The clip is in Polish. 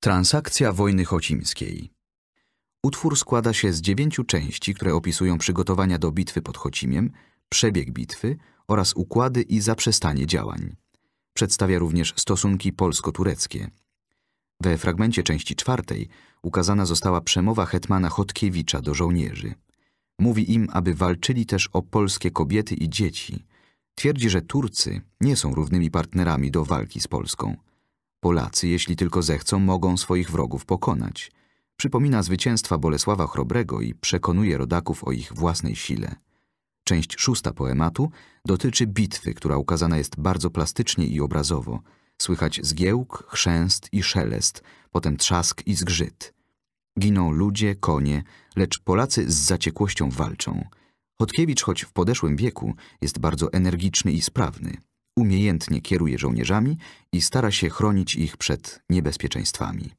Transakcja wojny chocimskiej. Utwór składa się z dziewięciu części, które opisują przygotowania do bitwy pod Chocimiem, przebieg bitwy oraz układy i zaprzestanie działań. Przedstawia również stosunki polsko-tureckie. We fragmencie części czwartej ukazana została przemowa hetmana Chodkiewicza do żołnierzy. Mówi im, aby walczyli też o polskie kobiety i dzieci. Twierdzi, że Turcy nie są równymi partnerami do walki z Polską – Polacy, jeśli tylko zechcą, mogą swoich wrogów pokonać. Przypomina zwycięstwa Bolesława Chrobrego i przekonuje rodaków o ich własnej sile. Część szósta poematu dotyczy bitwy, która ukazana jest bardzo plastycznie i obrazowo. Słychać zgiełk, chrzęst i szelest, potem trzask i zgrzyt. Giną ludzie, konie, lecz Polacy z zaciekłością walczą. Chodkiewicz, choć w podeszłym wieku, jest bardzo energiczny i sprawny umiejętnie kieruje żołnierzami i stara się chronić ich przed niebezpieczeństwami.